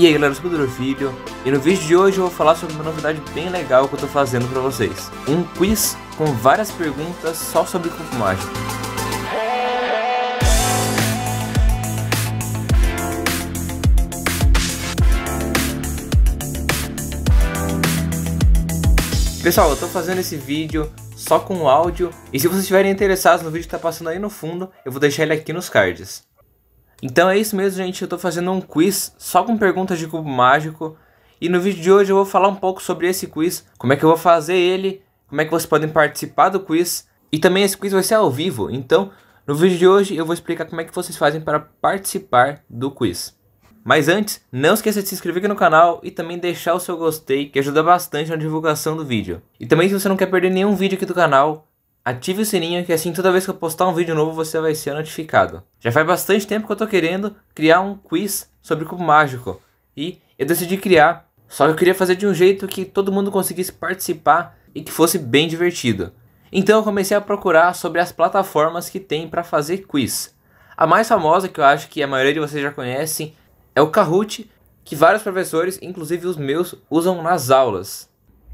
E aí galera, eu sou o Pedro Filho e no vídeo de hoje eu vou falar sobre uma novidade bem legal que eu tô fazendo pra vocês. Um quiz com várias perguntas só sobre cubo mágico. Pessoal, eu tô fazendo esse vídeo só com áudio e se vocês estiverem interessados no vídeo que tá passando aí no fundo, eu vou deixar ele aqui nos cards. Então é isso mesmo, gente. Eu tô fazendo um quiz só com perguntas de cubo mágico. E no vídeo de hoje eu vou falar um pouco sobre esse quiz, como é que eu vou fazer ele, como é que vocês podem participar do quiz. E também esse quiz vai ser ao vivo, então no vídeo de hoje eu vou explicar como é que vocês fazem para participar do quiz. Mas antes, não esqueça de se inscrever aqui no canal e também deixar o seu gostei, que ajuda bastante na divulgação do vídeo. E também se você não quer perder nenhum vídeo aqui do canal, Ative o sininho que assim toda vez que eu postar um vídeo novo você vai ser notificado. Já faz bastante tempo que eu tô querendo criar um quiz sobre cubo mágico e eu decidi criar, só que eu queria fazer de um jeito que todo mundo conseguisse participar e que fosse bem divertido. Então eu comecei a procurar sobre as plataformas que tem para fazer quiz. A mais famosa que eu acho que a maioria de vocês já conhecem é o Kahoot, que vários professores, inclusive os meus, usam nas aulas.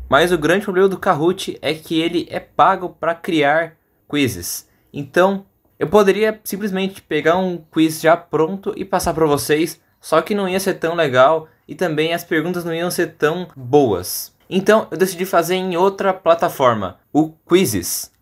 Mas o grande problema do Kahoot é que ele é pago para criar quizzes. Então, eu poderia simplesmente pegar um quiz já pronto e passar para vocês, só que não ia ser tão legal e também as perguntas não iam ser tão boas. Então, eu decidi fazer em outra plataforma, o Quizzes.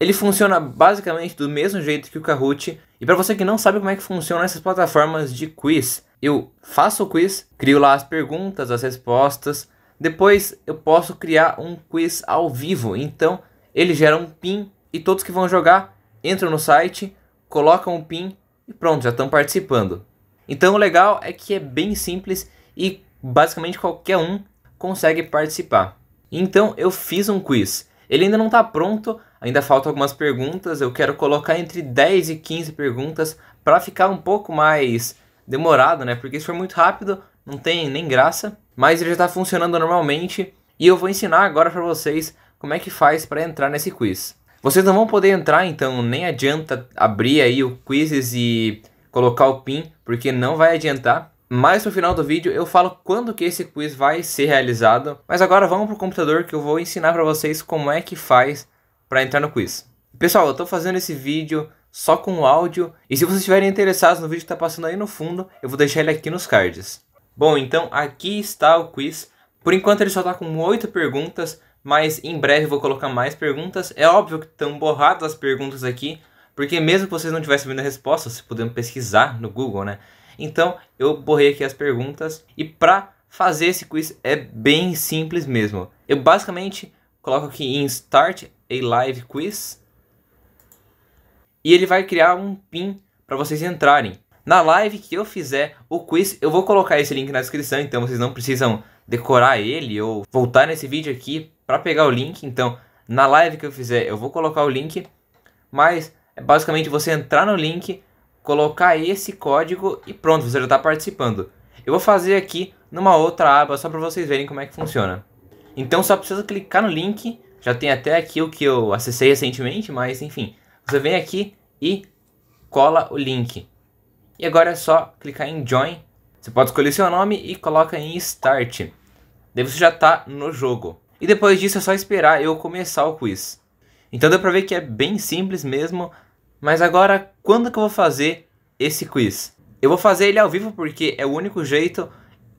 Ele funciona basicamente do mesmo jeito que o Kahoot. E para você que não sabe como é que funcionam essas plataformas de quiz, eu faço o quiz, crio lá as perguntas, as respostas, depois eu posso criar um quiz ao vivo. Então ele gera um PIN e todos que vão jogar entram no site, colocam o PIN e pronto, já estão participando. Então o legal é que é bem simples e basicamente qualquer um consegue participar. Então eu fiz um quiz. Ele ainda não está pronto, ainda faltam algumas perguntas. Eu quero colocar entre 10 e 15 perguntas para ficar um pouco mais demorado, né? Porque se for muito rápido, não tem nem graça mas ele já está funcionando normalmente e eu vou ensinar agora para vocês como é que faz para entrar nesse quiz. Vocês não vão poder entrar, então nem adianta abrir aí o quizzes e colocar o PIN, porque não vai adiantar. Mas no final do vídeo eu falo quando que esse quiz vai ser realizado. Mas agora vamos para o computador que eu vou ensinar para vocês como é que faz para entrar no quiz. Pessoal, eu estou fazendo esse vídeo só com áudio. E se vocês estiverem interessados no vídeo que está passando aí no fundo, eu vou deixar ele aqui nos cards. Bom, então aqui está o quiz. Por enquanto ele só está com oito perguntas, mas em breve vou colocar mais perguntas. É óbvio que estão borradas as perguntas aqui, porque mesmo que vocês não tivessem vendo a resposta, vocês podem pesquisar no Google, né? Então eu borrei aqui as perguntas e para fazer esse quiz é bem simples mesmo. Eu basicamente coloco aqui em Start a Live Quiz e ele vai criar um PIN para vocês entrarem. Na live que eu fizer o quiz, eu vou colocar esse link na descrição, então vocês não precisam decorar ele ou voltar nesse vídeo aqui para pegar o link. Então, na live que eu fizer, eu vou colocar o link, mas é basicamente você entrar no link, colocar esse código e pronto, você já está participando. Eu vou fazer aqui numa outra aba só para vocês verem como é que funciona. Então só precisa clicar no link, já tem até aqui o que eu acessei recentemente, mas enfim, você vem aqui e cola o link. E agora é só clicar em Join. Você pode escolher seu nome e coloca em Start. Daí você já está no jogo. E depois disso é só esperar eu começar o quiz. Então deu para ver que é bem simples mesmo. Mas agora, quando que eu vou fazer esse quiz? Eu vou fazer ele ao vivo porque é o único jeito.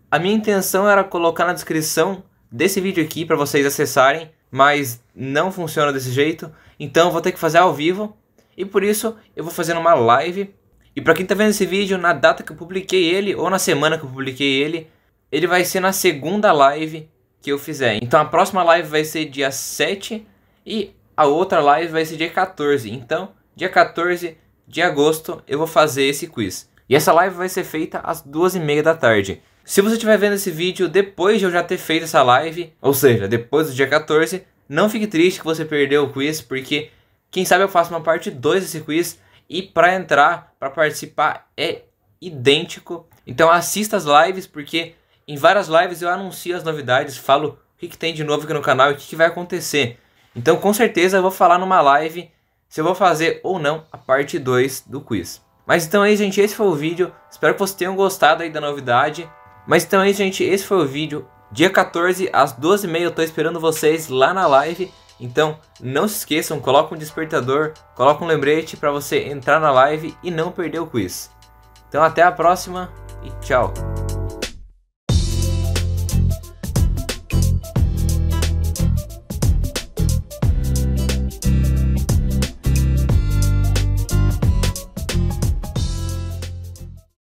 A minha intenção era colocar na descrição desse vídeo aqui para vocês acessarem, mas não funciona desse jeito. Então vou ter que fazer ao vivo. E por isso eu vou fazer uma live e para quem tá vendo esse vídeo, na data que eu publiquei ele, ou na semana que eu publiquei ele, ele vai ser na segunda live que eu fizer. Então a próxima live vai ser dia 7 e a outra live vai ser dia 14. Então, dia 14 de agosto eu vou fazer esse quiz. E essa live vai ser feita às duas e meia da tarde. Se você estiver vendo esse vídeo depois de eu já ter feito essa live, ou seja, depois do dia 14, não fique triste que você perdeu o quiz, porque quem sabe eu faço uma parte 2 desse quiz e para entrar, para participar, é idêntico. Então assista as lives, porque em várias lives eu anuncio as novidades, falo o que, que tem de novo aqui no canal e o que, que vai acontecer. Então com certeza eu vou falar numa live se eu vou fazer ou não a parte 2 do quiz. Mas então aí, é gente, esse foi o vídeo. Espero que vocês tenham gostado aí da novidade. Mas então aí, é gente, esse foi o vídeo. Dia 14, às 12h30, eu tô esperando vocês lá na live. Então, não se esqueçam, coloca um despertador, coloca um lembrete para você entrar na live e não perder o quiz. Então, até a próxima e tchau.